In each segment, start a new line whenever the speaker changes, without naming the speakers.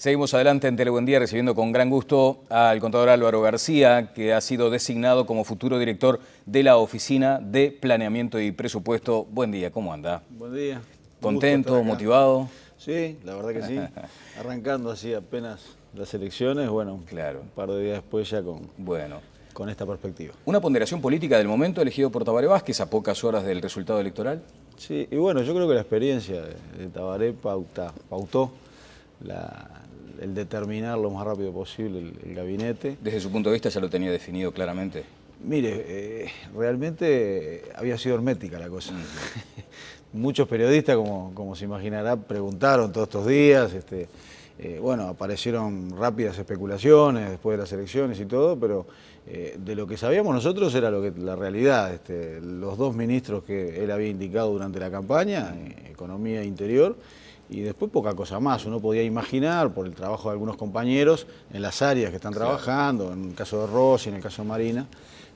Seguimos adelante en Telebuen recibiendo con gran gusto al contador Álvaro García, que ha sido designado como futuro director de la Oficina de Planeamiento y Presupuesto. Buen día, ¿cómo anda? Buen día. ¿Contento, motivado?
Sí, la verdad que sí. Arrancando así apenas
las elecciones, bueno, claro. un par de días después ya con, bueno. con esta perspectiva. ¿Una ponderación política del momento elegido por Tabaré Vázquez a pocas horas del resultado electoral?
Sí, y bueno, yo creo que la experiencia de, Tabaré pauta, pautó
la el determinar lo más rápido posible el, gabinete. Desde su punto de vista ya lo tenía definido claramente.
Mire, eh, realmente había sido hermética la cosa. Muchos periodistas, como, se imaginará, preguntaron todos estos días. Este, eh, bueno, aparecieron rápidas especulaciones después de las elecciones y todo, pero eh, de lo que sabíamos nosotros era lo que, la realidad. Este, los dos ministros que él había indicado durante la campaña, Economía e Interior, y después poca cosa más. Uno podía imaginar por el trabajo de algunos compañeros en las áreas que están trabajando, en el caso de Rossi, en el caso de Marina,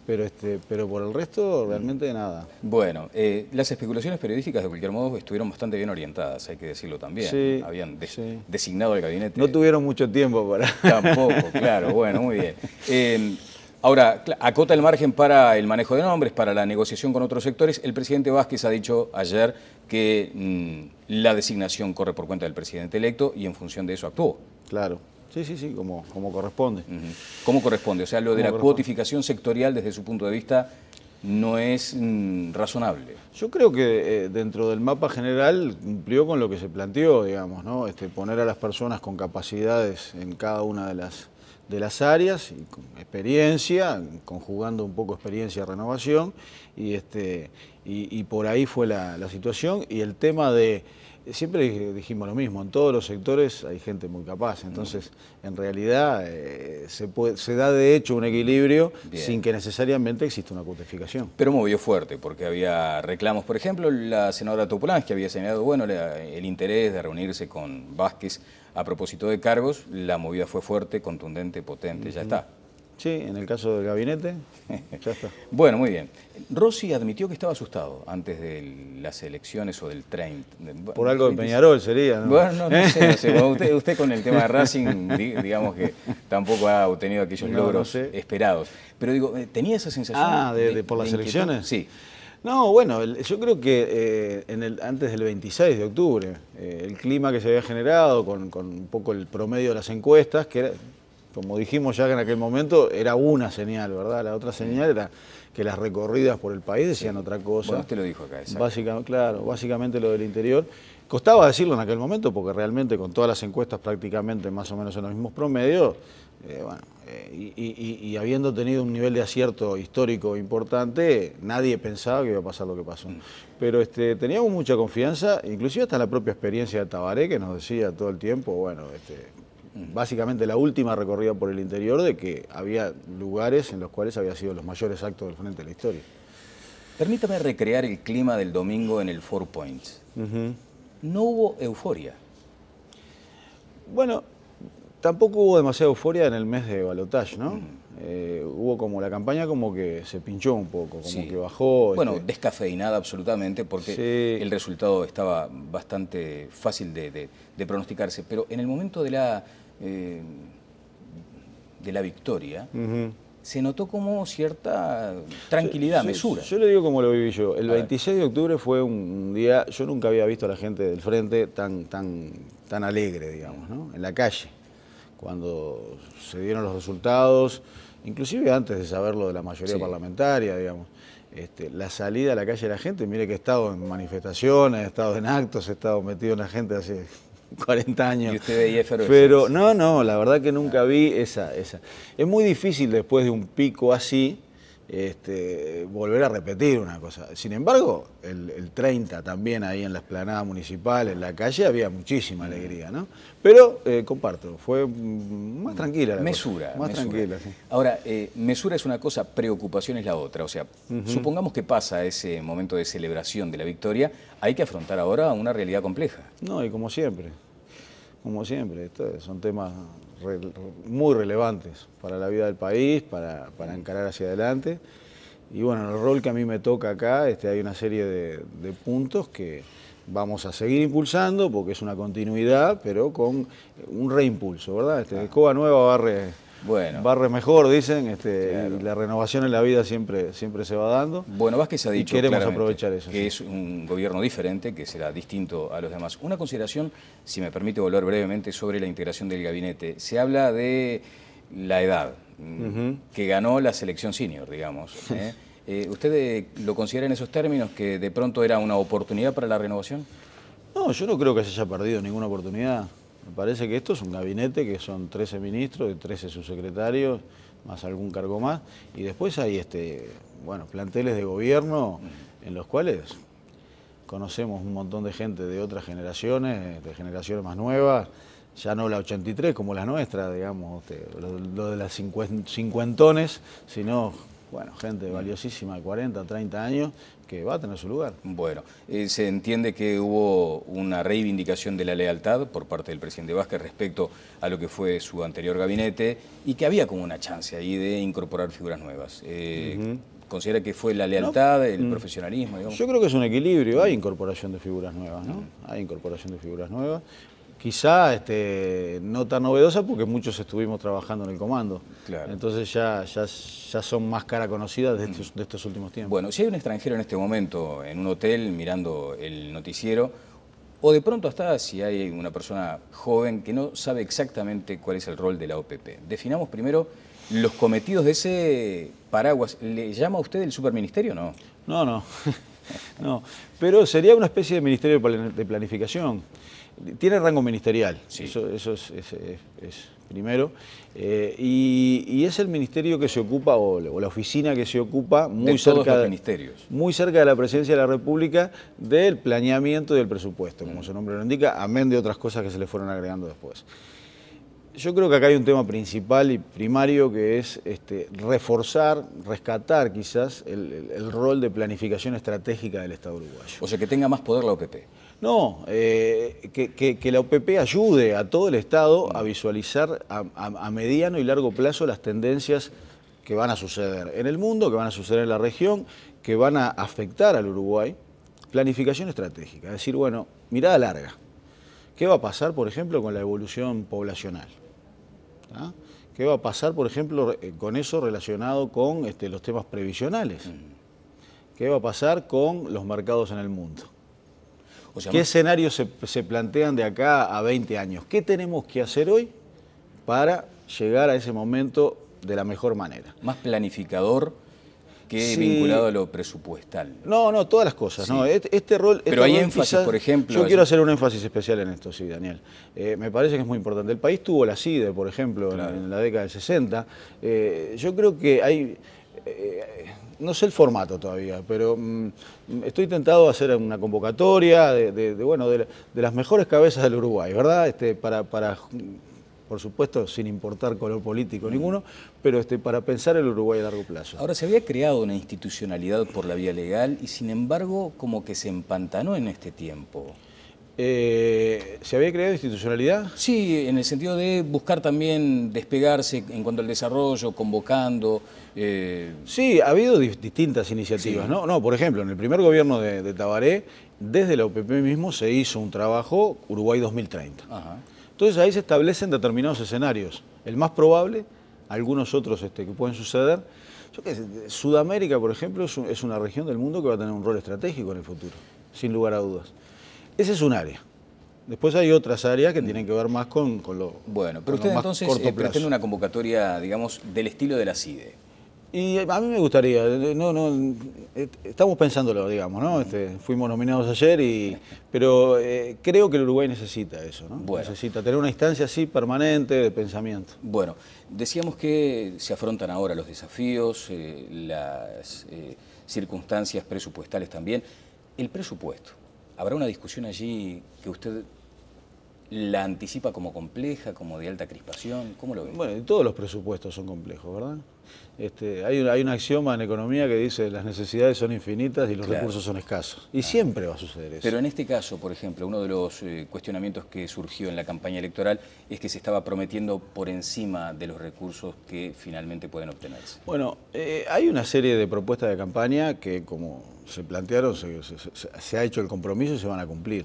pero, este, pero por el resto realmente nada. Bueno,
eh, las especulaciones periodísticas de cualquier modo estuvieron bastante bien orientadas, hay que decirlo también. Habían designado el gabinete. No tuvieron mucho tiempo para... Tampoco, claro, bueno, muy bien. Eh, Ahora, acota el margen para el manejo de nombres, para la negociación con otros sectores. El presidente Vázquez ha dicho ayer que mm, la designación corre por cuenta del presidente electo y en función de eso actuó. Claro. Sí, sí, sí, como, corresponde. como ¿Cómo corresponde? O sea, lo de la cuotificación sectorial desde su punto de vista no es mm, razonable.
Yo creo que eh, dentro del mapa general cumplió con lo que se planteó, digamos, ¿no? Este, poner a las personas con capacidades en cada una de las de las áreas, y con experiencia, conjugando un poco experiencia renovación, y, este, y, por ahí fue la, situación. Y el tema de, siempre dijimos lo mismo, en todos los sectores hay gente muy capaz, entonces en realidad eh, se, puede, se, da de hecho
un equilibrio sin que necesariamente exista una cotificación. Pero movió fuerte, porque había reclamos, por ejemplo, la senadora Topolán, que había señalado bueno, el interés de reunirse con Vázquez a propósito de cargos, la movida fue fuerte, contundente, potente, ya está. Sí, en el caso del gabinete, ya está. bueno, muy bien. Rossi admitió que estaba asustado antes de las elecciones o del tren. Por algo de Peñarol sería, ¿no? Bueno, no, sé, Usted, con el tema de Racing, digamos que tampoco ha obtenido aquellos logros esperados. Pero digo, eh, ¿tenía esa sensación? Ah, de, por las elecciones. Sí. No, bueno,
yo creo que eh, en el, antes del 26 de octubre, eh, el clima que se había generado con, un poco el promedio de las encuestas, que era, como dijimos ya que en aquel momento era una señal, ¿verdad? La otra señal era que las recorridas por el país decían otra cosa. Bueno, usted lo dijo acá, exacto. Básicamente, claro, básicamente lo del interior. Costaba decirlo en aquel momento porque realmente con todas las encuestas prácticamente más o menos en los mismos promedios, eh, bueno, eh, y, habiendo tenido un nivel de acierto histórico importante, nadie pensaba que iba a pasar lo que pasó. Pero este, teníamos mucha confianza, inclusive hasta la propia experiencia de Tabaré, que nos decía todo el tiempo, bueno, este, básicamente la última recorrida por el interior de que había
lugares en los cuales había sido los mayores actos del frente de la historia. Permítame recrear el clima del domingo en el Four Points. No hubo euforia.
Bueno, Tampoco hubo demasiada euforia en el mes de Balotage, ¿no? Eh, hubo como la campaña como que se pinchó un poco, como que bajó. Bueno, este.
descafeinada absolutamente porque el resultado estaba bastante fácil de, pronosticarse. Pero en el momento de la, eh, de la victoria, se notó como cierta tranquilidad, mesura.
Yo, le digo como lo viví yo. El 26 de octubre fue un día, yo nunca había visto a la gente del frente tan, tan, tan alegre, digamos, ¿no? En la calle cuando se dieron los resultados, inclusive antes de saberlo de la mayoría parlamentaria, digamos. Este, la salida a la calle de la gente, mire que he estado en manifestaciones, he estado en actos, he estado metido en la gente hace 40 años. Y usted veía Pero no, no, la verdad que nunca vi esa, esa. Es muy difícil después de un pico así este, volver a repetir una cosa. Sin embargo, el, 30 también ahí en la esplanada municipal, en la calle, había muchísima mm. alegría, ¿no?
Pero eh, comparto, fue más tranquila la Mesura. más tranquila, sí. Ahora, eh, mesura es una cosa, preocupación es la otra. O sea, supongamos que pasa ese momento de celebración de la victoria, hay que afrontar ahora una realidad compleja. No, y como siempre
como siempre, estos son temas muy relevantes para la vida del país, para, encarar hacia adelante. Y bueno, el rol que a mí me toca acá, este, hay una serie de, puntos que vamos a seguir impulsando porque es una continuidad, pero con un reimpulso, ¿verdad? Este, Escoba Nueva barre bueno. mejor, dicen, este, la renovación en la vida siempre, siempre se va dando. Bueno, Vázquez ha dicho aprovechar
eso, que es un gobierno diferente, que será distinto a los demás. Una consideración, si me permite volver brevemente, sobre la integración del gabinete. Se habla de la edad, que ganó la selección senior, digamos. ¿eh? eh usted lo considera en esos términos, que de pronto era una oportunidad para la renovación? No, yo no creo que se haya perdido ninguna oportunidad.
Me parece que esto es un gabinete que son 13 ministros y 13 subsecretarios, más algún cargo más, y después hay este, bueno, planteles de gobierno en los cuales conocemos un montón de gente de otras generaciones, de generaciones más nuevas, ya no la 83 como la nuestra, digamos, este, lo, de las cincuentones, sino bueno, gente valiosísima de 40, 30 años que va a tener su lugar.
Bueno, eh, se entiende que hubo una reivindicación de la lealtad por parte del presidente Vázquez respecto a lo que fue su anterior gabinete y que había como una chance ahí de incorporar figuras nuevas. Eh, ¿Considera que fue la lealtad, el mm. profesionalismo? Yo creo que
es un equilibrio, hay incorporación de figuras nuevas, ¿no? Hay incorporación de figuras nuevas quizá este, no tan novedosa porque muchos estuvimos trabajando en el comando. Entonces ya,
son más cara conocidas mm. de estos, últimos tiempos. Bueno, si hay un extranjero en este momento en un hotel mirando el noticiero, o de pronto hasta si hay una persona joven que no sabe exactamente cuál es el rol de la OPP. Definamos primero los cometidos de ese paraguas. ¿Le llama a usted el superministerio o no? No, no.
no. Pero sería una especie de ministerio de planificación. Tiene rango ministerial, eso, es, primero, eh, y, es el ministerio que se ocupa, o, la oficina que se ocupa, muy, cerca, de los ministerios. muy cerca de la presidencia de la República, del planeamiento y del presupuesto, como su nombre lo indica, amén de otras cosas que se le fueron agregando después. Yo creo que acá hay un tema principal y primario que es este, reforzar, rescatar quizás el, rol de planificación estratégica del Estado
uruguayo. O sea, que tenga más poder la OPP.
No, eh, que, la OPP ayude a todo el Estado a visualizar a, mediano y largo plazo las tendencias que van a suceder en el mundo, que van a suceder en la región, que van a afectar al Uruguay. Planificación estratégica, es decir, bueno, mirada larga. ¿Qué va a pasar, por ejemplo, con la evolución poblacional? ¿Ah? ¿Qué va a pasar, por ejemplo, eh, con eso relacionado con este, los temas previsionales? Mm. ¿Qué va a pasar con los mercados en el mundo? ¿Qué escenarios se, plantean de acá a 20 años? ¿Qué tenemos que hacer hoy para llegar a ese momento de la mejor manera?
Más planificador que vinculado a lo presupuestal.
No, no, todas las cosas.
Este, este, rol... Pero este hay énfasis, por ejemplo... Yo quiero hacer
un énfasis especial en esto, sí, Daniel. Eh, me parece que es muy importante. El país tuvo la CIDE, por ejemplo, en, la década del 60. Eh, yo creo que hay... Eh, no sé el formato todavía, pero mm, mm, estoy tentado a hacer una convocatoria de, de, bueno, de, las mejores cabezas del Uruguay, ¿verdad? Este, para, para, por supuesto, sin importar color político ninguno, pero este, para pensar
el Uruguay a largo plazo. Ahora, se había creado una institucionalidad por la vía legal y, sin embargo, como que se empantanó en este tiempo. Eh, ¿Se había creado institucionalidad? Sí, en el sentido de buscar también despegarse en cuanto al desarrollo, convocando. Eh, sí, ha habido distintas iniciativas, ¿no? No, por ejemplo, en el primer gobierno de,
Tabaré, desde la OPP mismo se hizo un trabajo Uruguay 2030. Entonces ahí se establecen determinados escenarios. El más probable, algunos otros este, que pueden suceder. Yo que Sudamérica, por ejemplo, es una región del mundo que va a tener un rol estratégico en el futuro, sin lugar a dudas. Ese es un área. Después hay otras áreas que tienen que ver más con, con lo Bueno, pero usted entonces eh, pretende una
convocatoria, digamos, del estilo de la CIDE.
Y a mí me gustaría, eh, no, no, eh, estamos pensándolo, digamos, ¿no? Este, fuimos nominados ayer, y, pero creo que el Uruguay necesita eso, ¿no? Necesita tener
una instancia así permanente de pensamiento. Bueno, decíamos que se afrontan ahora los desafíos, las circunstancias presupuestales también. El presupuesto, ¿Habrá una discusión allí que usted la anticipa como compleja, como de alta crispación? ¿Cómo lo ve? Bueno, todos los presupuestos son complejos, ¿verdad?
Este, hay, hay, un axioma en economía que dice las necesidades son infinitas y los recursos son escasos. Y siempre va a suceder eso. Pero en
este caso, por ejemplo, uno de los eh, cuestionamientos que surgió en la campaña electoral es que se estaba prometiendo por encima de los recursos que finalmente pueden obtenerse.
Bueno, eh, hay una serie de propuestas de campaña que como se plantearon, se, se ha hecho el compromiso y se van a cumplir.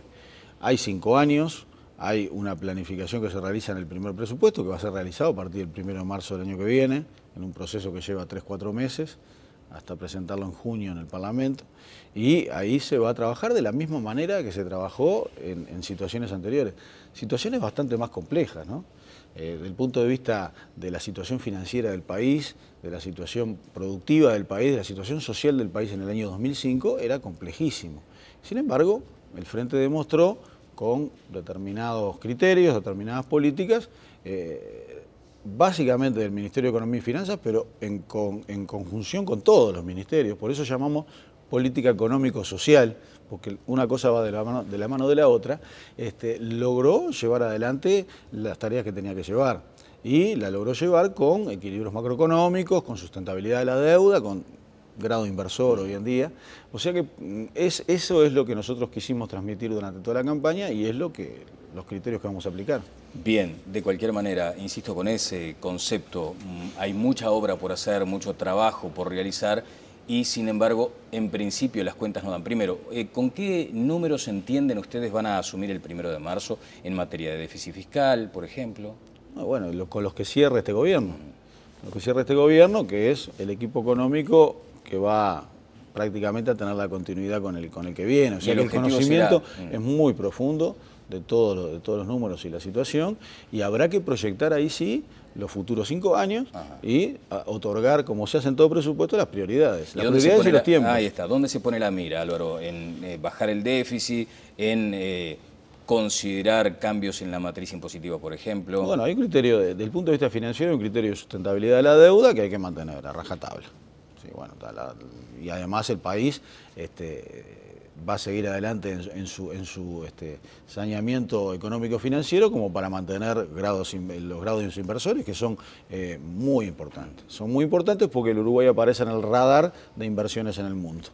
Hay cinco años, hay una planificación que se realiza en el primer presupuesto, que va a ser realizado a partir del 1 de marzo del año que viene en un proceso que lleva 3-4 meses, hasta presentarlo en junio en el Parlamento, y ahí se va a trabajar de la misma manera que se trabajó en, situaciones anteriores, situaciones bastante más complejas, ¿no? Eh, desde el punto de vista de la situación financiera del país, de la situación productiva del país, de la situación social del país en el año 2005, era complejísimo. Sin embargo, el Frente demostró con determinados criterios, determinadas políticas, eh, básicamente del Ministerio de Economía y Finanzas, pero en, con, en conjunción con todos los ministerios. Por eso llamamos política económico-social, porque una cosa va de la mano de la, mano de la otra, este, logró llevar adelante las tareas que tenía que llevar. Y la logró llevar con equilibrios macroeconómicos, con sustentabilidad de la deuda, con grado inversor hoy en día. O sea que mm, eso es lo que nosotros quisimos transmitir durante toda la campaña y es lo que los criterios que vamos a aplicar.
Bien, de cualquier manera, insisto con ese concepto, mm, hay mucha obra por hacer, mucho trabajo por realizar y sin embargo, en principio las cuentas no dan. Primero, eh, ¿con qué números entienden ustedes van a asumir el primero de marzo en materia de déficit fiscal, por ejemplo? Ah, bueno, con los que cierre este gobierno. Lo que cierra este gobierno, que
es el equipo económico que va prácticamente a tener la continuidad con el, con el que viene. O sea el conocimiento mm. es muy profundo de todos, los, de todos los números y la situación y habrá que proyectar ahí sí los futuros cinco años y otorgar, como se hace en todo presupuesto, las prioridades. Las prioridades y los tiempos. Ahí
está. ¿Dónde se pone la mira, Álvaro? ¿En eh, bajar el déficit? ¿En eh, considerar cambios en la matriz impositiva, por ejemplo? Bueno,
hay un criterio, desde el punto de vista financiero, un criterio de sustentabilidad de la deuda que hay que mantener a rajatabla bueno, y además el país este, va a seguir adelante en, su, en su este, saneamiento económico-financiero como para mantener grados, los grados de los inversores que son eh, muy importantes. Son muy importantes porque el Uruguay aparece en el radar de inversiones en el mundo.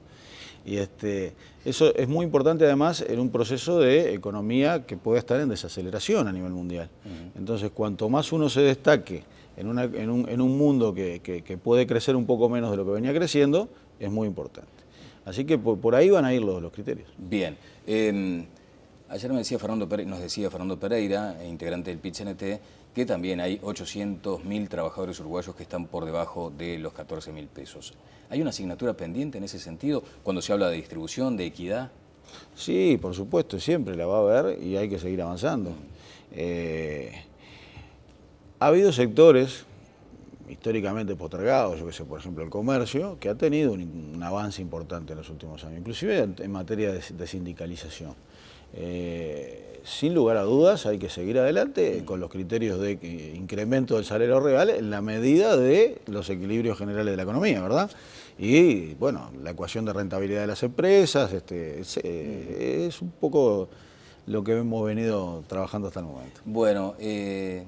Y este, eso es muy importante además en un proceso de economía que puede estar en desaceleración a nivel mundial. Entonces, cuanto más uno se destaque en, en, un, mundo que, puede crecer un poco menos de lo que venía creciendo, es muy importante. Así que por, ahí van a ir los, criterios.
Bien. Em, ayer me decía Fernando nos decía Fernando Pereira, eh, integrante del PITCNT, que también hay 800.000 trabajadores uruguayos que están por debajo de los 14.000 pesos. ¿Hay una asignatura pendiente en ese sentido cuando se habla de distribución, de equidad? Sí, por supuesto, siempre la va a haber y hay que seguir avanzando. Mm. Eh,
ha habido sectores históricamente postergados, yo que sé, por ejemplo, el comercio, que ha tenido un, avance importante en los últimos años, inclusive en, materia de, sindicalización. Eh, sin lugar a dudas hay que seguir adelante con los criterios de incremento del salario real en la medida de los equilibrios generales de la economía, ¿verdad? Y bueno, la ecuación de rentabilidad de las empresas, este, es, eh, un poco lo que hemos venido trabajando hasta el momento.
Bueno, eh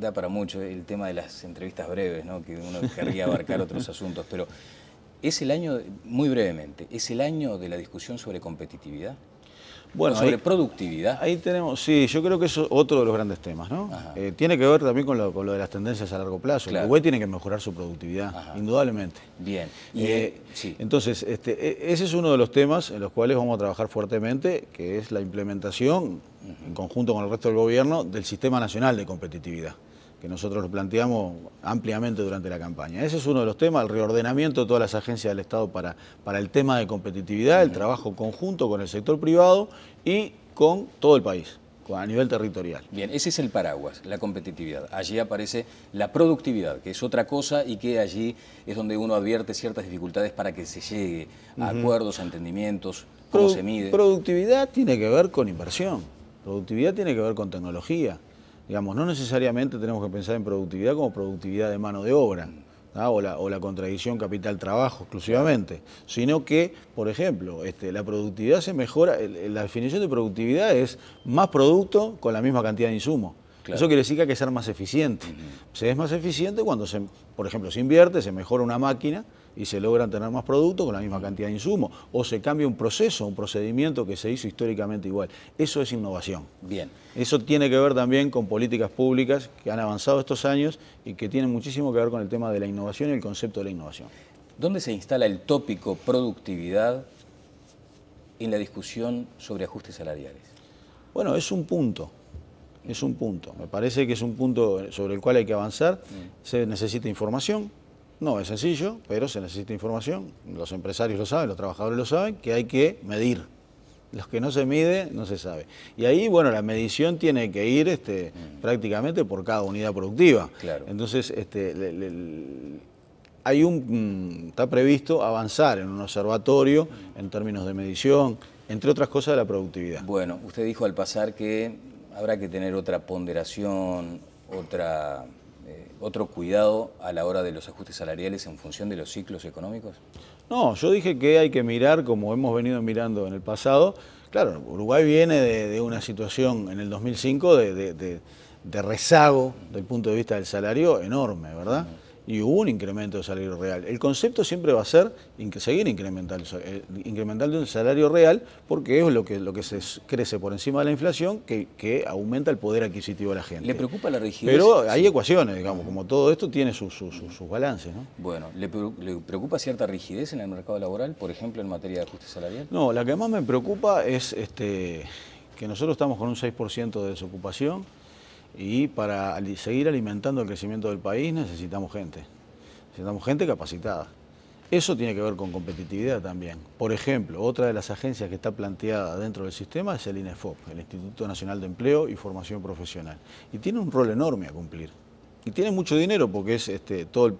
da para mucho el tema de las entrevistas breves, ¿no? que uno querría abarcar otros asuntos, pero es el año, muy brevemente, es el año de la discusión sobre competitividad. Bueno, sobre productividad. Ahí tenemos, sí, yo creo que es otro de los grandes temas, ¿no?
Eh, tiene que ver también con lo, de las tendencias a largo plazo. El Uruguay tiene que mejorar su productividad, indudablemente.
Bien. Eh,
y eh, Entonces, este, e, ese es uno de los temas en los cuales vamos a trabajar fuertemente, que es la implementación, en conjunto con el resto del gobierno, del Sistema Nacional de Competitividad nosotros lo planteamos ampliamente durante la campaña. Ese es uno de los temas, el reordenamiento de todas las agencias del Estado para, para el tema de competitividad, el trabajo conjunto con
el sector privado y con todo el país a nivel territorial. Bien, ese es el paraguas, la competitividad. Allí aparece la productividad, que es otra cosa y que allí es donde uno advierte ciertas dificultades para que se llegue a acuerdos, a entendimientos, cómo se mide.
Productividad tiene que ver con inversión, productividad tiene que ver con tecnología, Digamos, no necesariamente tenemos que pensar en productividad como productividad de mano de obra. O, la, contradicción capital-trabajo exclusivamente, sino que, por ejemplo, este, la productividad se mejora, la definición de productividad es más producto con la misma cantidad de insumo. Eso quiere decir que hay que ser más eficiente. Se es más eficiente cuando, se, por ejemplo, se invierte, se mejora una máquina, y se logran tener más productos con la misma cantidad de insumo. o se cambia un proceso, un procedimiento que se hizo históricamente igual. Eso es innovación. Bien. Eso tiene que ver también con políticas públicas que han avanzado estos años y que tienen muchísimo que ver con el tema de la innovación y el concepto de la
innovación. ¿Dónde se instala el tópico productividad en la discusión sobre ajustes salariales?
Bueno, es un punto. Es un punto. Me parece que es un punto sobre el cual hay que avanzar. Mm. Se necesita información, no, es sencillo, pero se necesita información. Los empresarios lo saben, los trabajadores lo saben, que hay que medir. Los que no se mide, no se sabe. Y ahí, bueno, la medición tiene que ir este, mm. prácticamente por cada unidad productiva. Claro. Entonces, este, hay un, mm, está previsto avanzar en un observatorio mm. en términos de medición,
entre otras cosas de la productividad. Bueno, usted dijo al pasar que habrá que tener otra ponderación, otra otro cuidado a la hora de los ajustes salariales en función de los ciclos económicos?
No, yo dije que hay que mirar, como hemos venido mirando en el pasado, claro, Uruguay viene de, una situación en el 2005 de, de, de, rezago del punto de vista del salario enorme, ¿verdad? y un incremento de salario real. El concepto siempre va a ser seguir eh, incrementando, el salario real porque es lo que, lo que se crece por encima de la inflación que, aumenta el poder adquisitivo de la gente. ¿Le preocupa
la rigidez? Pero hay
ecuaciones, digamos, como todo esto tiene sus balances.
Bueno, ¿le, preocupa cierta rigidez en el mercado laboral, por ejemplo, en materia de ajuste salarial?
No, la que más me preocupa es este, que nosotros estamos con un 6% de desocupación y para seguir alimentando el crecimiento del país necesitamos gente, necesitamos gente capacitada. Eso tiene que ver con competitividad también. Por ejemplo, otra de las agencias que está planteada dentro del sistema es el INEFOP, el Instituto Nacional de Empleo y Formación Profesional. Y tiene un rol enorme a cumplir. Y tiene mucho dinero porque es este, toda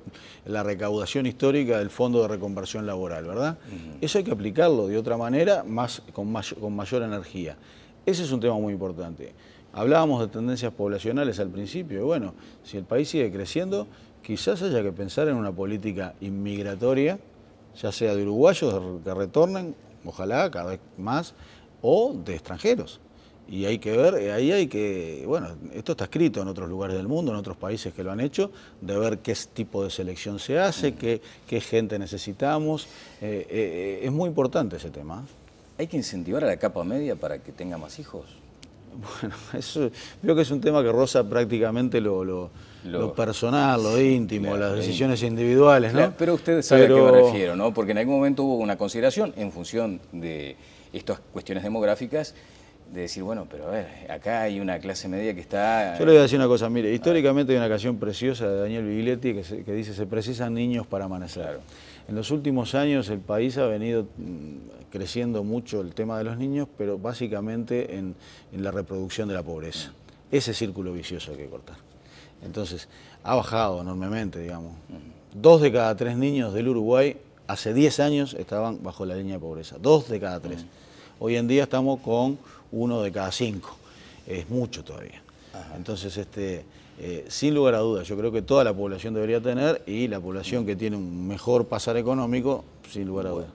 la recaudación histórica del Fondo de Reconversión Laboral, ¿verdad? Eso hay que aplicarlo de otra manera, más, con mayor energía. Ese es un tema muy importante. Hablábamos de tendencias poblacionales al principio, y bueno, si el país sigue creciendo, quizás haya que pensar en una política inmigratoria, ya sea de uruguayos que retornen, ojalá cada vez más, o de extranjeros. Y hay que ver, eh, ahí hay que, bueno, esto está escrito en otros lugares del mundo, en otros países que lo han hecho, de ver qué tipo de selección se hace, qué,
qué gente necesitamos. Eh, eh, es muy importante ese tema. ¿Hay que incentivar a la capa media para que tenga más hijos?
Bueno, eso creo que es un tema que roza prácticamente lo, personal, lo íntimo, las decisiones individuales, ¿no? pero usted sabe a qué me refiero,
¿no? Porque en algún momento hubo una consideración en función de estas cuestiones demográficas de decir, bueno, pero a ver, acá hay una clase media que está... Yo le voy a decir
una cosa, mire, históricamente hay una canción preciosa de Daniel Vigiletti que, dice, se precisan niños para amanecer. En los últimos años el país ha venido mm, creciendo mucho el tema de los niños, pero básicamente en, la reproducción de la pobreza. Ese círculo vicioso hay que cortar. Entonces, ha bajado enormemente, digamos. Dos de cada tres niños del Uruguay hace 10 años estaban bajo la línea de pobreza. Dos de cada tres. Hoy en día estamos con uno de cada cinco. Es mucho todavía. Entonces, este, eh, sin lugar a dudas, yo creo que toda la población debería tener y la población que tiene un
mejor pasar económico, sin lugar a dudas.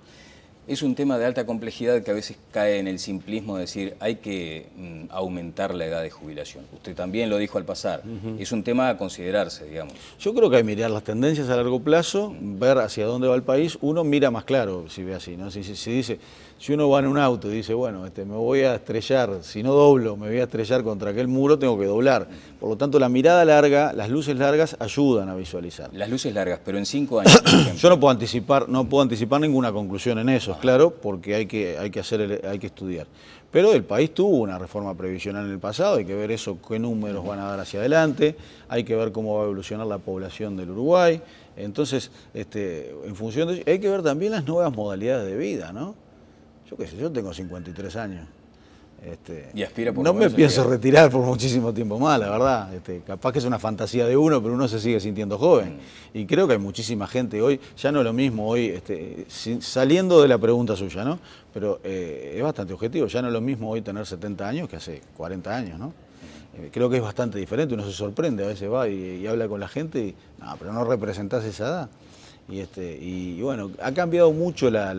es un tema de alta complejidad que a veces cae en el simplismo de decir hay que mm, aumentar la edad de jubilación. Usted también lo dijo al pasar. Es un tema a considerarse, digamos.
Yo creo que hay que mirar las tendencias a largo plazo, mm. ver hacia dónde va el país. Uno mira más claro, si ve así. ¿no? Si, si dice si uno va en un auto y dice, bueno, este, me voy a estrellar, si no doblo, me voy a estrellar contra aquel muro, tengo que doblar. Por lo tanto, la mirada larga, las luces largas ayudan a visualizar. Las luces largas, pero en cinco años. Yo no puedo anticipar, no puedo anticipar ninguna conclusión en eso, es claro, porque hay que, hay que hacer, hay que estudiar. Pero el país tuvo una reforma previsional en el pasado, hay que ver eso, qué números van a dar hacia adelante, hay que ver cómo va a evolucionar la población del Uruguay. Entonces, este, en función de hay que ver también las nuevas modalidades de vida, ¿no? Yo qué sé, yo tengo 53 años.
Este, y aspira por no me pienso
retirar por muchísimo tiempo más, la verdad. Este, capaz que es una fantasía de uno, pero uno se sigue sintiendo joven. Mm. Y creo que hay muchísima gente hoy, ya no es lo mismo hoy, este, saliendo de la pregunta suya, ¿no? Pero eh, es bastante objetivo, ya no es lo mismo hoy tener 70 años que hace 40 años, ¿no? Eh, creo que es bastante diferente, uno se sorprende, a veces va y, habla con la gente y, no, pero no representás esa edad.
Y, bueno, ha cambiado mucho la,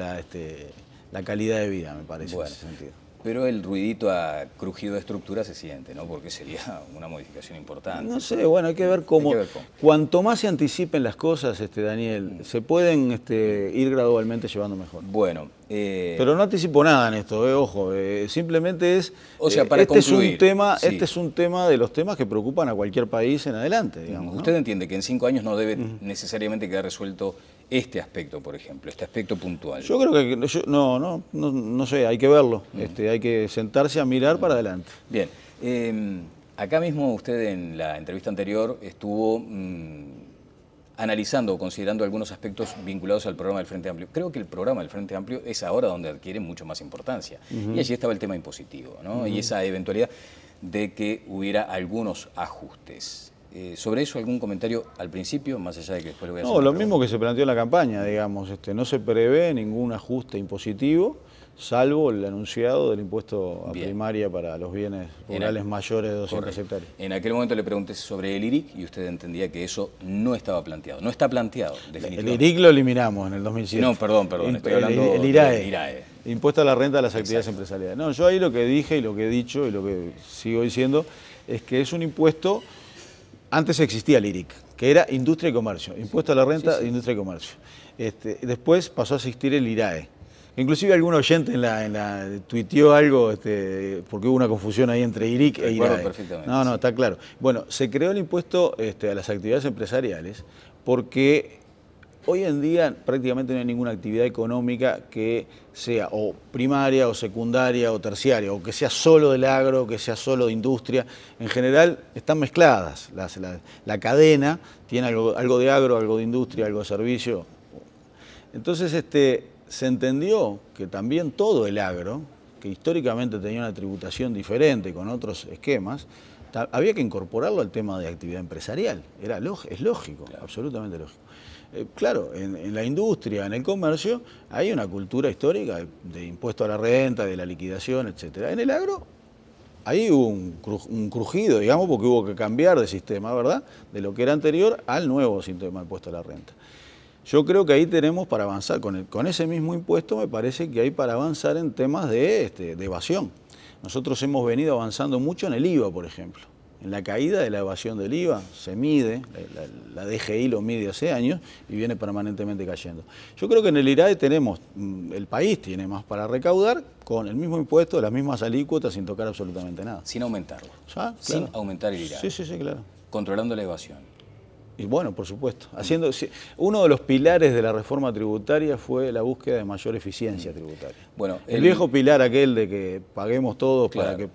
la calidad de vida, me parece, en ese sentido. Pero el ruidito a crujido de estructura se siente, ¿no? Porque sería una modificación importante. No sé, bueno, hay
que ver cómo. Cuanto más se anticipen las cosas, este, Daniel, mm. se pueden este, ir gradualmente llevando mejor. Bueno, eh, Pero no anticipo nada en esto, eh, ojo, eh, simplemente es... O sea, para este es un tema, Este es un tema de los temas que preocupan a cualquier país en adelante, Usted
entiende que en cinco años no debe necesariamente quedar resuelto este aspecto, por ejemplo, este aspecto puntual. Yo creo
que... no, no, no, sé, hay que verlo, este, hay que sentarse a mirar para adelante.
Bien. Em, acá mismo usted en la entrevista anterior estuvo mm, analizando o considerando algunos aspectos vinculados al programa del Frente Amplio. Creo que el programa del Frente Amplio es ahora donde adquiere mucho más importancia. Y allí estaba el tema impositivo, ¿no? Y esa eventualidad de que hubiera algunos ajustes. Eh, sobre eso, algún comentario al principio, más allá de que después lo voy a hacer. No, lo
mismo que se planteó en la campaña, digamos, este, no se prevé ningún ajuste impositivo salvo el anunciado del impuesto a primaria para los bienes rurales mayores de 200 hectáreas.
En aquel momento le pregunté sobre el IRIC y usted entendía que eso no estaba planteado. No está planteado, definitivamente. El IRIC
lo eliminamos en el 2007. No, perdón, perdón, estoy hablando el, IRAE.
E. Impuesto a la renta de las actividades empresariales.
No, yo ahí lo que dije y lo que he dicho y lo que sigo diciendo es que es un impuesto, antes existía el IRIC, que era industria y comercio, impuesto a la renta, industria y comercio. Este, después pasó a existir el IRAE, Inclusive algún oyente en la, en la tuiteó algo, este, porque hubo una confusión ahí entre IRIC e IRAE. Perfectamente, no, no, está claro. Bueno, se creó el impuesto este, a las actividades empresariales porque hoy en día prácticamente no hay ninguna actividad económica que sea o primaria o secundaria o terciaria, o que sea solo del agro, que sea solo de industria. En general están mezcladas. la, cadena tiene algo, algo de agro, algo de industria, algo de servicio. Entonces, este, se entendió que también todo el agro, que históricamente tenía una tributación diferente con otros esquemas, había que incorporarlo al tema de actividad empresarial. Era es lógico, absolutamente lógico. Eh, claro, en, la industria, en el comercio, hay una cultura histórica de, impuesto a la renta, de la liquidación, etc. En el agro, ahí hubo un, un, crujido, digamos, porque hubo que cambiar de sistema, ¿verdad? De lo que era anterior al nuevo sistema de impuesto a la renta. Yo creo que ahí tenemos para avanzar. Con, el, con ese mismo impuesto me parece que hay para avanzar en temas de, este, de evasión. Nosotros hemos venido avanzando mucho en el IVA, por ejemplo. En la caída de la evasión del IVA se mide, la, DGI lo mide hace años y viene permanentemente cayendo. Yo creo que en el IRAE tenemos, mm, el país tiene más para recaudar con el mismo impuesto, las mismas alícuotas, sin tocar absolutamente nada. Sin aumentarlo. Sin aumentar el IRAE. Sí, sí, sí, claro. Controlando la evasión bueno, por supuesto. uno de los pilares de la reforma tributaria fue la búsqueda de mayor eficiencia mm. tributaria.
Bueno, el, viejo
pilar aquel de que paguemos todos para que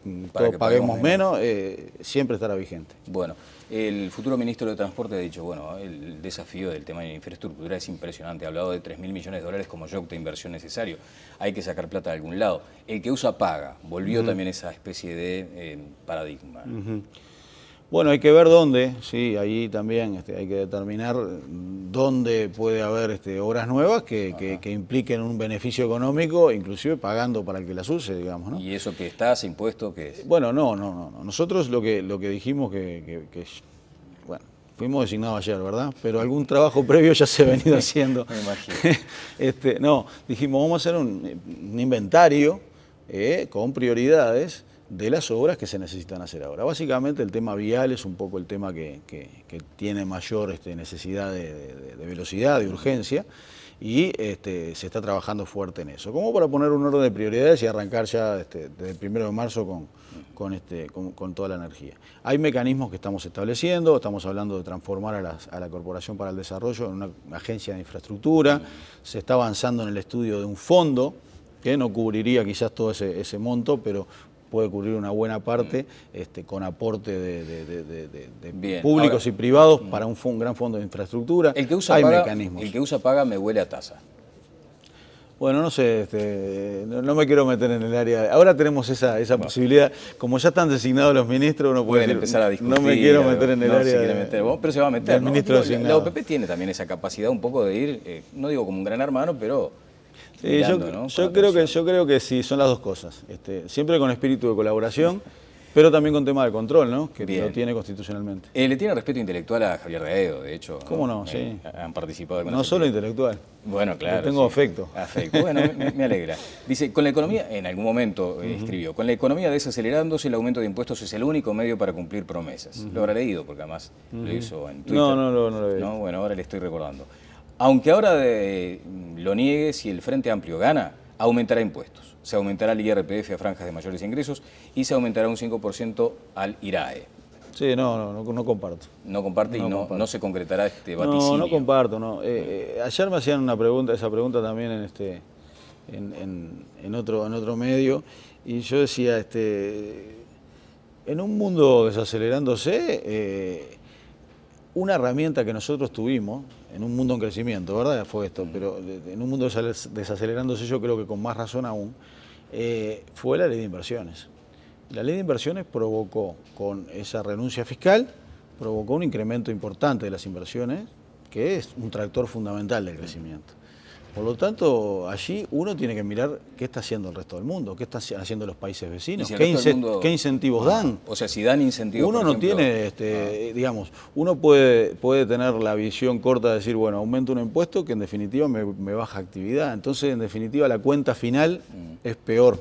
paguemos, menos, eh, siempre estará vigente.
Bueno, el futuro ministro de Transporte ha dicho, bueno, el desafío del tema de la infraestructura es impresionante. Ha hablado de 3 mil millones de dólares como yo de inversión necesario. Hay que sacar plata de algún lado. El que usa paga. Volvió también esa especie de eh, paradigma.
Bueno, hay que ver dónde, sí, ahí también este, hay que determinar dónde puede haber este, obras nuevas que, impliquen un beneficio económico, inclusive pagando para el que las use, digamos. ¿Y eso que estás impuesto qué es? Bueno, no, no, no. Nosotros lo que, lo que dijimos que, bueno, fuimos designados ayer, ¿verdad? Pero algún trabajo previo ya se ha venido haciendo. Me imagino. este, no, dijimos, vamos a hacer un, inventario eh, con prioridades de las obras que se necesitan hacer ahora. Básicamente el tema vial es un poco el tema que, tiene mayor este, necesidad de, velocidad, de urgencia, y este, se está trabajando fuerte en eso. Como para poner un orden de prioridades y arrancar ya este, desde el primero de marzo con, con, toda la energía. Hay mecanismos que estamos estableciendo, estamos hablando de transformar a, la Corporación para el Desarrollo en una agencia de infraestructura, se está avanzando en el estudio de un fondo, que no cubriría quizás todo ese, ese, monto, pero puede ocurrir una buena parte este, con aporte de, públicos y privados mm. para un, gran fondo de infraestructura. El que usa Hay paga, mecanismos.
El que usa paga me huele a tasa.
Bueno, no sé, este, no, me quiero meter en el área. Ahora tenemos esa, posibilidad. Como ya están designados los ministros, uno puede empezar a No me quiero meter en el área. pero se va a meter. El ministro la, OPP
tiene también esa capacidad un poco de ir, eh, no digo como un gran hermano, pero yo, creo
que, yo creo que sí, son las dos cosas. Este, siempre con espíritu de colaboración, pero también con tema de control, ¿no? que lo tiene constitucionalmente.
Eh, le tiene respeto intelectual a Javier Reedo, de hecho. ¿Cómo no? Eh, sí. han participado. no solo
intelectual. Bueno, claro. tengo afecto. Afecto, bueno, me, alegra.
Dice, con la economía, en algún momento eh, escribió, con la economía desacelerándose, el aumento de impuestos es el único medio para cumplir promesas. Lo habrá leído, porque además lo hizo en Twitter. No, no, no, lo No, bueno, ahora le estoy recordando. Aunque ahora mm, lo niegue, si el Frente Amplio gana, aumentará impuestos. Se aumentará el IRPF a franjas de mayores ingresos y se aumentará un 5% al IRAE.
Sí, no, no,
comparto. No comparte y no, se concretará este vaticinio. No, no
comparto, no. Eh, eh, ayer me hacían una pregunta, esa pregunta también en este en, otro, en otro medio, y yo decía, este en un mundo desacelerándose, eh, una herramienta que nosotros tuvimos en un mundo en crecimiento, ¿verdad? Fue esto, mm. pero en un mundo desacelerándose yo creo que con más razón aún, eh, fue la ley de inversiones. La ley de inversiones provocó, con esa renuncia fiscal, provocó un incremento importante de las inversiones, que es un tractor fundamental del mm. crecimiento. Por lo tanto, allí uno tiene que mirar qué está haciendo el resto del mundo, qué están haciendo
los países vecinos, qué, incentivos ah, dan. O sea, si dan incentivos. Uno no tiene, este, ah. eh,
digamos, uno puede, puede tener la visión corta de decir, bueno, aumento un impuesto que en definitiva me, baja actividad. Entonces, en definitiva, la cuenta final mm. es peor.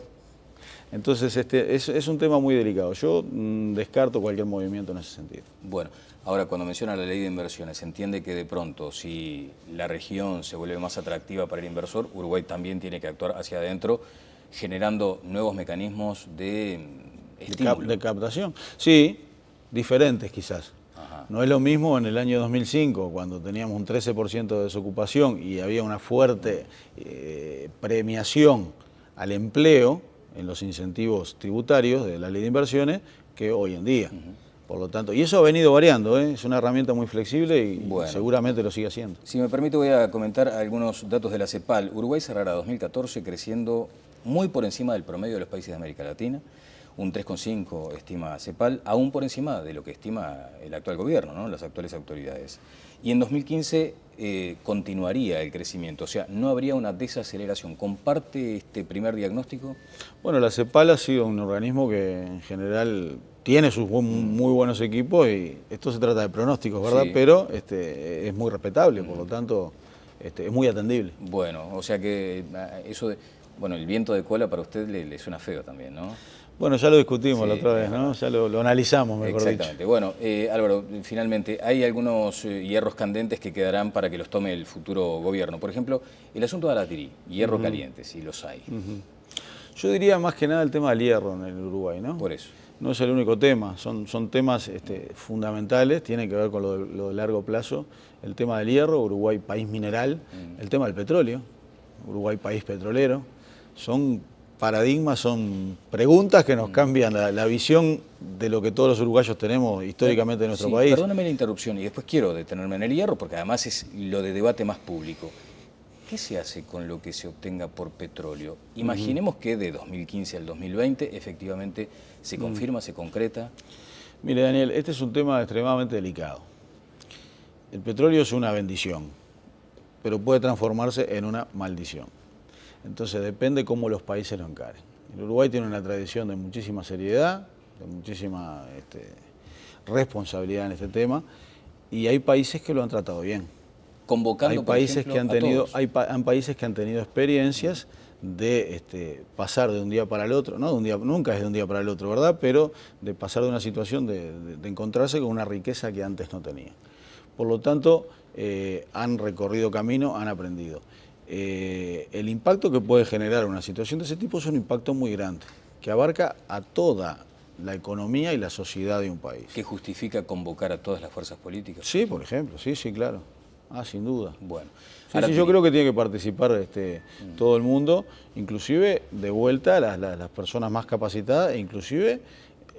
Entonces, este, es, un tema muy delicado. Yo mm, descarto cualquier movimiento en ese sentido.
Bueno. Ahora, cuando menciona la ley de inversiones, entiende que de pronto, si la región se vuelve más atractiva para el inversor, Uruguay también tiene que actuar hacia adentro, generando nuevos mecanismos de, mm, estímulo? de captación. Sí, diferentes quizás.
No es lo mismo en el año 2005, cuando teníamos un 13% de desocupación y había una fuerte eh, premiación al empleo en los incentivos tributarios de la ley de inversiones, que hoy en día. Por lo tanto, y eso ha venido variando, ¿eh? es una herramienta muy flexible y seguramente lo sigue haciendo.
Si me permite voy a comentar algunos datos de la CEPAL. Uruguay cerrará 2014 creciendo muy por encima del promedio de los países de América Latina, un 3,5 estima CEPAL, aún por encima de lo que estima el actual gobierno, las actuales autoridades. Y en 2015 eh, continuaría el crecimiento, o sea, no habría una desaceleración. ¿Comparte este primer diagnóstico? Bueno, la CEPAL
ha sido un organismo que en general tiene sus muy buenos equipos y esto se trata de pronósticos, ¿verdad?
Pero este, es muy respetable, por lo tanto este, es muy atendible. Bueno, o sea que ah, eso de, bueno, el viento de cola para usted le, suena feo también, ¿no? Bueno, ya lo discutimos la otra
vez, ¿no? Ya lo, analizamos, mejor Exactamente.
Bueno, eh, Álvaro, finalmente, hay algunos eh, hierros candentes que quedarán para que los tome el futuro gobierno. Por ejemplo, el asunto de la tirí, hierro caliente, si los hay.
Yo diría más que nada el tema del hierro en el Uruguay, ¿no? Por eso. No es el único tema, son, son temas este, fundamentales, tienen que ver con lo de, largo plazo. El tema del hierro, Uruguay país mineral, mm. el tema del petróleo, Uruguay país petrolero. Son paradigmas, son preguntas que nos mm. cambian la, visión de lo que todos los uruguayos tenemos históricamente en nuestro país.
Perdóname la interrupción y después quiero detenerme en el hierro porque además es lo de debate más público. ¿qué se hace con lo que se obtenga por petróleo? Imaginemos que de 2015 al 2020 efectivamente se confirma, se concreta.
Mire, Daniel, este es un tema extremadamente delicado. El petróleo es una bendición, pero puede transformarse en una maldición. Entonces depende cómo los países lo encaren. El Uruguay tiene una tradición de muchísima seriedad, de muchísima este, responsabilidad en este tema, y hay países que lo han tratado bien convocando. Hay países que han tenido, hay países que han tenido experiencias de este, pasar de un día para el otro, no de un día, nunca es de un día para el otro, ¿verdad? Pero de pasar de una situación de, encontrarse con una riqueza que antes no tenía. Por lo tanto, eh, han recorrido camino, han aprendido. Eh, el impacto que puede generar una situación de ese tipo es un impacto muy grande, que abarca a toda la economía y la sociedad de un país. ¿Que justifica convocar a todas las fuerzas políticas? Sí, por ejemplo, sí, sí, claro. Ah, sin duda. Bueno. yo creo que tiene que participar este, mm. todo el mundo, inclusive de vuelta las, las, personas más capacitadas e inclusive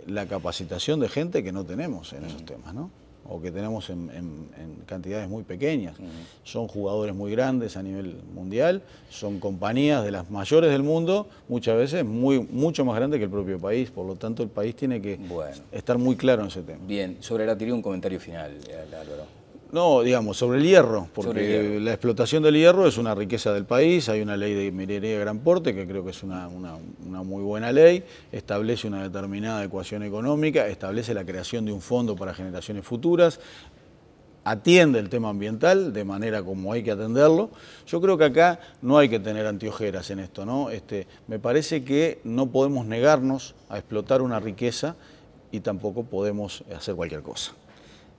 la capacitación de gente que no tenemos en esos mm. temas, ¿no? o que tenemos en, cantidades muy pequeñas. Mm. Son jugadores muy grandes a nivel mundial, son compañías de las mayores del mundo, muchas veces muy, mucho más grandes que el propio país, por lo tanto el país tiene que estar muy claro en ese tema. Bien, sobre la un comentario
final, eh, Álvaro.
No, digamos, sobre el hierro, porque la explotación del hierro es una riqueza del país, hay una ley de minería de gran porte que creo que es una, muy buena ley, establece una determinada ecuación económica, establece la creación de un fondo para generaciones futuras, atiende el tema ambiental de manera como hay que atenderlo. Yo creo que acá no hay que tener antiojeras en esto, ¿no? Este, me parece que no podemos negarnos a explotar una riqueza y tampoco podemos hacer cualquier cosa.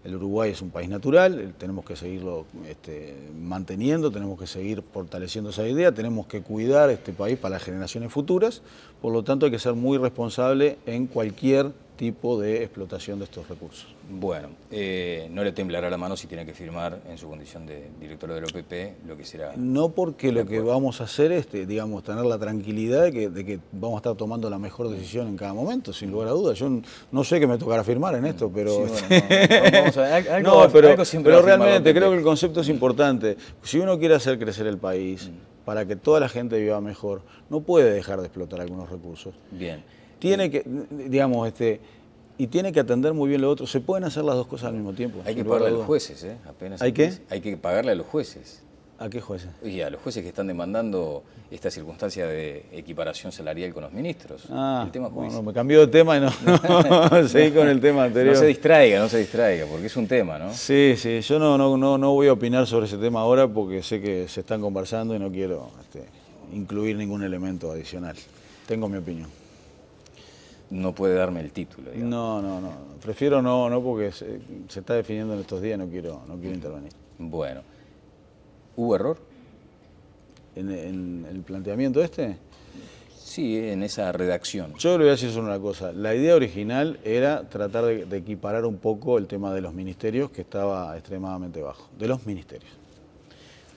El Uruguay es un país natural, eh, tenemos que seguirlo este, manteniendo, tenemos que seguir fortaleciendo esa idea, tenemos que cuidar este país para las generaciones futuras, por lo tanto hay que ser muy responsable en cualquier tipo de explotación de estos recursos. Bueno,
eh, no le temblará la mano si tiene que firmar en su condición de director del OPP lo que será... No
porque lo que vamos a hacer es, digamos, tener la tranquilidad de que, vamos a estar tomando la mejor decisión en cada momento, sin lugar a dudas. Yo no sé qué me tocará firmar en esto, pero... no, pero, realmente creo que el concepto es importante. Si uno quiere hacer crecer el país... Mm. para que toda la gente viva mejor, no puede dejar de explotar algunos recursos. Bien. Tiene que, digamos, este, y tiene que atender muy bien lo otro. Se pueden hacer las dos cosas al mismo tiempo. Hay que pagarle a los jueces, ¿eh?
Apenas ¿Hay Hay que pagarle a los jueces. ¿A qué jueces? Y a los jueces que están demandando esta circunstancia de equiparación salarial con los ministros. Ah, el bueno,
me cambió de tema y no, seguí con el tema anterior. No se distraiga,
no se distraiga, porque es un tema, ¿no?
Sí, sí, yo no, no, no, no voy a opinar sobre ese tema ahora porque sé que se están conversando y no quiero este, incluir ningún elemento adicional. Tengo mi opinión
no puede darme el título.
No, no, no. Prefiero no, no porque se, está definiendo en estos días, no quiero, no quiero intervenir. Bueno. ¿Hubo error? ¿En, el planteamiento este? Sí, en esa redacción. Yo le voy a decir solo una cosa. La idea original era tratar de, equiparar un poco el tema de los ministerios, que estaba extremadamente bajo. De los ministerios.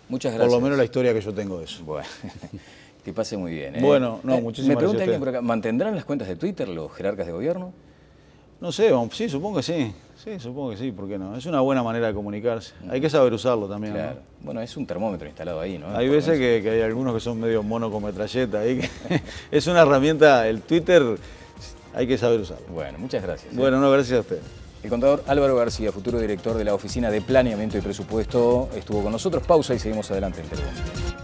Muchas gracias. Por lo menos la historia que yo tengo de eso. Bueno. Te pase muy bien. ¿eh? Bueno, no, muchísimas eh, muchísimas me pregunta Alguien por acá, ¿mantendrán las cuentas de Twitter los jerarcas de gobierno? No sé, sí, supongo que sí. Sí, supongo que sí, ¿por
qué no? Es una buena manera de comunicarse. Hay que saber usarlo también. Claro.
Bueno, es un termómetro instalado ahí, ¿no? Hay veces
que, hay algunos que son medio mono con metralleta ahí. es una herramienta, el Twitter, hay que saber usarlo. Bueno, muchas gracias.
¿eh? Bueno, no, gracias a usted. El contador Álvaro García, futuro director de la Oficina de Planeamiento y Presupuesto, estuvo con nosotros. Pausa y seguimos adelante en